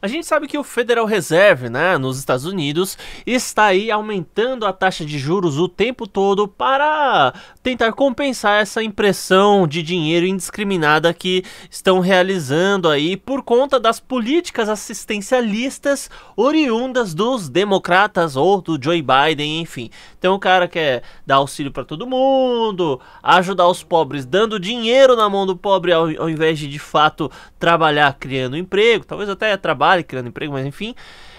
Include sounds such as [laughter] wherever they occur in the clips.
A gente sabe que o Federal Reserve, né, nos Estados Unidos, está aí aumentando a taxa de juros o tempo todo para tentar compensar essa impressão de dinheiro indiscriminada que estão realizando aí por conta das políticas assistencialistas oriundas dos democratas ou do Joe Biden, enfim. Então o cara quer é, dar auxílio para todo mundo, ajudar os pobres dando dinheiro na mão do pobre ao, ao invés de de fato trabalhar criando emprego, talvez até trabalho trabalho, criando emprego, mas enfim.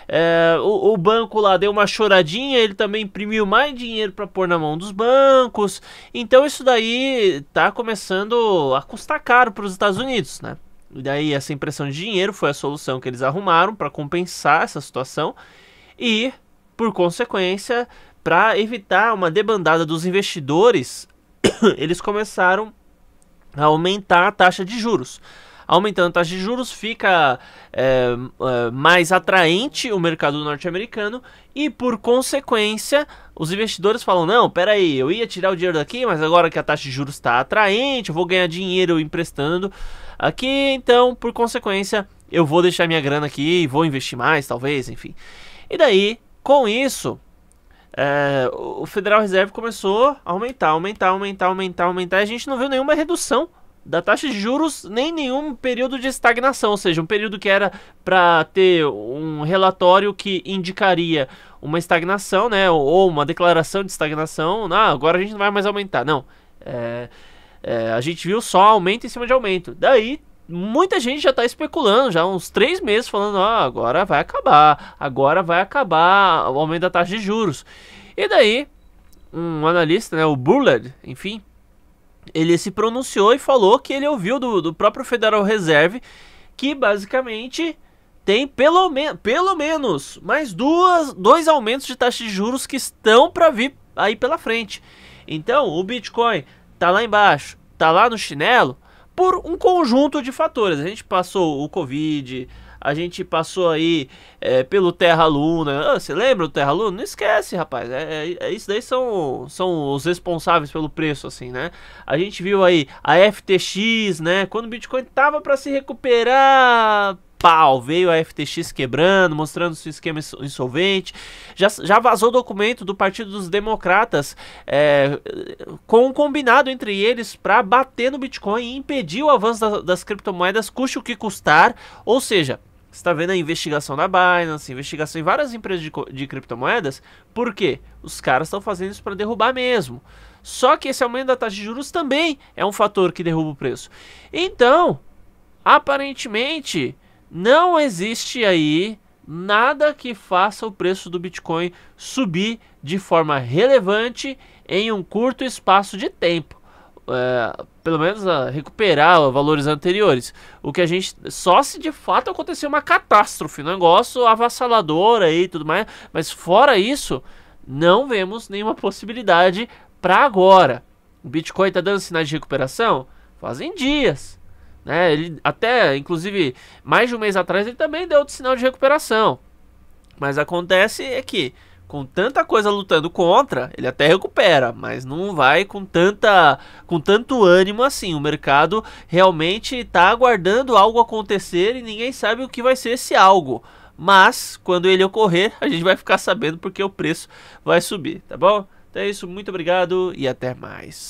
É, o, o, banco lá deu uma choradinha, ele também imprimiu mais dinheiro para pôr na mão dos bancos. Então isso daí tá começando a custar caro para os Estados Unidos, né? E daí essa impressão de dinheiro foi a solução que eles arrumaram para compensar essa situação e, por consequência, para evitar uma debandada dos investidores, [coughs] eles começaram a aumentar a taxa de juros aumentando a taxa de juros, fica é, é, mais atraente o mercado norte-americano e, por consequência, os investidores falam: não, peraí, eu ia tirar o dinheiro daqui, mas agora que a taxa de juros está atraente, eu vou ganhar dinheiro emprestando aqui, então, por consequência, eu vou deixar minha grana aqui e vou investir mais, talvez, enfim. E daí, com isso, é, o Federal Reserve começou a aumentar, aumentar, aumentar, aumentar, aumentar. E a gente não viu nenhuma redução da taxa de juros nem nenhum período de estagnação, ou seja, um período que era para ter um relatório que indicaria uma estagnação, né, ou uma declaração de estagnação, ah, agora a gente não vai mais aumentar, não. É, é, a gente viu só aumento em cima de aumento. Daí muita gente já está especulando, já há uns três meses falando, ah, agora vai acabar, agora vai acabar o aumento da taxa de juros. E daí um analista, né, o Bullard, enfim, ele se pronunciou e falou que ele ouviu do, do próprio Federal Reserve que basicamente tem pelo, me pelo menos mais duas, dois aumentos de taxa de juros que estão para vir aí pela frente. Então, o Bitcoin tá lá embaixo, tá lá no chinelo, por um conjunto de fatores. A gente passou o Covid, a gente passou aí é, pelo Terra Luna. Ah, você lembra do Terra Luna? Não esquece, rapaz. É, é, é isso daí são, são os responsáveis pelo preço, assim, né? A gente viu aí a FTX, né? Quando o Bitcoin tava para se recuperar pau, veio a FTX quebrando, mostrando seu esquema insolvente. Já, já vazou documento do Partido dos Democratas é, com um combinado entre eles para bater no Bitcoin e impedir o avanço da, das criptomoedas, custe o que custar. Ou seja, está vendo a investigação da Binance, investigação em várias empresas de, de criptomoedas. Por quê? Os caras estão fazendo isso para derrubar mesmo. Só que esse aumento da taxa de juros também é um fator que derruba o preço. Então, aparentemente, não existe aí nada que faça o preço do Bitcoin subir de forma relevante em um curto espaço de tempo. É, pelo menos a, ah, recuperar valores anteriores. O que a gente. Só se de fato acontecer uma catástrofe, um negócio avassalador aí e tudo mais. Mas fora isso, não vemos nenhuma possibilidade para agora. O Bitcoin está dando sinais de recuperação? Fazem dias. Né? Ele até, inclusive, mais de um mês atrás ele também deu outro sinal de recuperação. Mas acontece é que com tanta coisa lutando contra, ele até recupera, mas não vai com tanta com tanto ânimo assim. O mercado realmente está aguardando algo acontecer e ninguém sabe o que vai ser esse algo. Mas quando ele ocorrer, a gente vai ficar sabendo porque o preço vai subir, tá bom? Então é isso, muito obrigado e até mais.